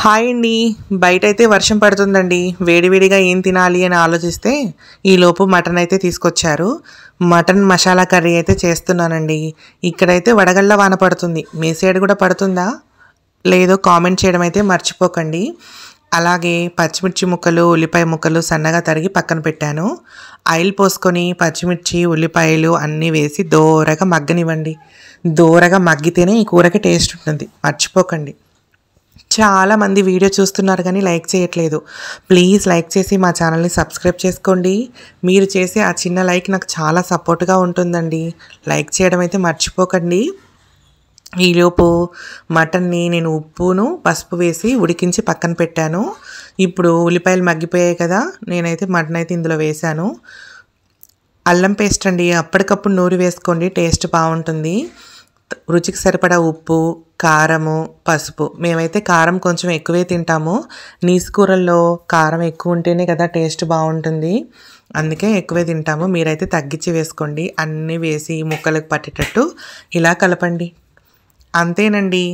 hi అండి బయట అయితే వర్షం పడుతుందండి వేడివేడిగా ఏం తినాలి అని ఆలోచిస్తే ఈలోపు మటన్ అయితే తీసుకొచ్చారు మటన్ మసాలా కర్రీ అయితే చేస్తున్నానండి ఇక్కడైతే వడగళ్ళ వాన పడుతుంది మీ సైడ్ కూడా పడుతుందా లేదో కామెంట్ చేయడం అయితే మర్చిపోకండి అలాగే పచ్చిమిర్చి ముక్కలు ఉల్లిపాయ ముక్కలు సన్నగా తరిగి పక్కన పెట్టాను ఆయిల్ పోసుకొని పచ్చిమిర్చి ఉల్లిపాయలు అన్నీ వేసి దోరగా మగ్గనివ్వండి దోరగా మగ్గితేనే ఈ కూరకి టేస్ట్ ఉంటుంది మర్చిపోకండి చాలామంది వీడియో చూస్తున్నారు కానీ లైక్ చేయట్లేదు ప్లీజ్ లైక్ చేసి మా ఛానల్ని సబ్స్క్రైబ్ చేసుకోండి మీరు చేసే ఆ చిన్న లైక్ నాకు చాలా సపోర్ట్గా ఉంటుందండి లైక్ చేయడం అయితే మర్చిపోకండి ఈలోపు మటన్ని నేను ఉప్పును పసుపు వేసి ఉడికించి పక్కన పెట్టాను ఇప్పుడు ఉల్లిపాయలు మగ్గిపోయాయి కదా నేనైతే మటన్ అయితే ఇందులో వేశాను అల్లం పేస్ట్ అండి అప్పటికప్పుడు నూరి వేసుకోండి టేస్ట్ బాగుంటుంది రుచికి సరిపడా ఉప్పు కారము పసుపు మేమైతే కారం కొంచెం ఎక్కువే తింటాము నీసు కూరల్లో కారం ఎక్కువ ఉంటేనే కదా టేస్ట్ బాగుంటుంది అందుకే ఎక్కువే తింటాము మీరైతే తగ్గించి వేసుకోండి అన్నీ వేసి ముక్కలకు పట్టేటట్టు ఇలా కలపండి అంతేనండి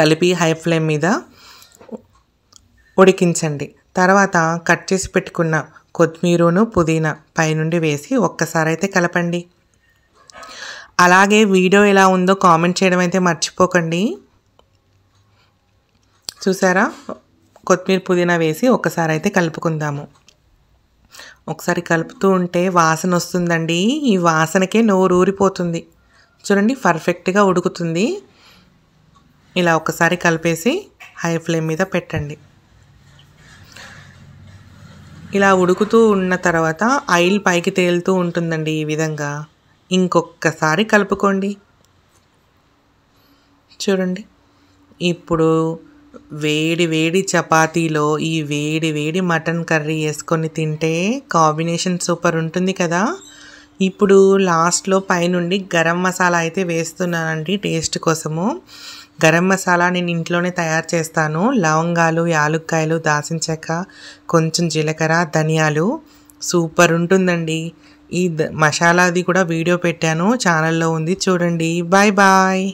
కలిపి హై ఫ్లేమ్ మీద ఉడికించండి తర్వాత కట్ చేసి పెట్టుకున్న కొత్తిమీరను పుదీనా పైనుండి వేసి ఒక్కసారి అయితే కలపండి అలాగే వీడియో ఎలా ఉందో కామెంట్ చేయడం అయితే మర్చిపోకండి చూసారా కొత్తిమీర పుదీనా వేసి ఒకసారి అయితే కలుపుకుందాము ఒకసారి కలుపుతూ ఉంటే వాసన వస్తుందండి ఈ వాసనకే నోరు ఊరిపోతుంది చూడండి పర్ఫెక్ట్గా ఉడుకుతుంది ఇలా ఒకసారి కలిపేసి హై ఫ్లేమ్ మీద పెట్టండి ఇలా ఉడుకుతూ ఉన్న తర్వాత ఆయిల్ పైకి తేలుతూ ఉంటుందండి ఈ విధంగా ఇంకొక్కసారి కలుపుకోండి చూడండి ఇప్పుడు వేడి వేడి చపాతీలో ఈ వేడి వేడి మటన్ కర్రీ వేసుకొని తింటే కాంబినేషన్ సూపర్ ఉంటుంది కదా ఇప్పుడు లాస్ట్లో పైనుండి గరం మసాలా అయితే వేస్తున్నానండి టేస్ట్ కోసము గరం మసాలా నేను ఇంట్లోనే తయారు చేస్తాను లవంగాలు యాలుక్కాయలు దాసిన కొంచెం జీలకర్ర ధనియాలు సూపర్ ఉంటుందండి ఈ మసాలాది కూడా వీడియో పెట్టాను ఛానల్లో ఉంది చూడండి బాయ్ బాయ్